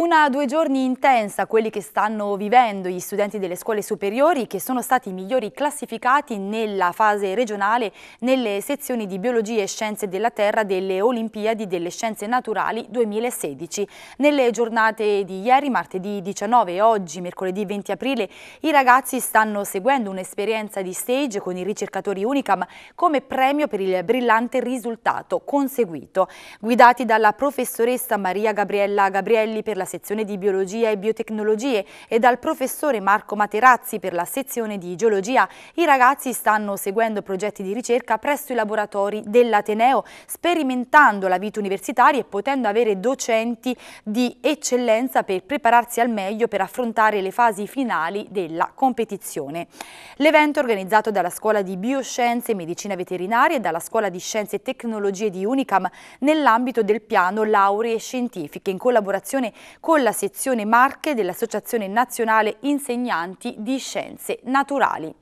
Una due giorni intensa quelli che stanno vivendo gli studenti delle scuole superiori che sono stati i migliori classificati nella fase regionale nelle sezioni di Biologia e Scienze della Terra delle Olimpiadi delle Scienze Naturali 2016. Nelle giornate di ieri, martedì 19 e oggi, mercoledì 20 aprile, i ragazzi stanno seguendo un'esperienza di stage con i ricercatori Unicam come premio per il brillante risultato conseguito. Guidati dalla professoressa Maria Gabriella Gabrielli per la sezione di Biologia e Biotecnologie e dal professore Marco Materazzi per la sezione di Geologia, i ragazzi stanno seguendo progetti di ricerca presso i laboratori dell'Ateneo, sperimentando la vita universitaria e potendo avere docenti di eccellenza per prepararsi al meglio per affrontare le fasi finali della competizione. L'evento organizzato dalla Scuola di Bioscienze e Medicina Veterinaria e dalla Scuola di Scienze e Tecnologie di Unicam nell'ambito del piano Lauree Scientifiche in collaborazione con la sezione Marche dell'Associazione Nazionale Insegnanti di Scienze Naturali.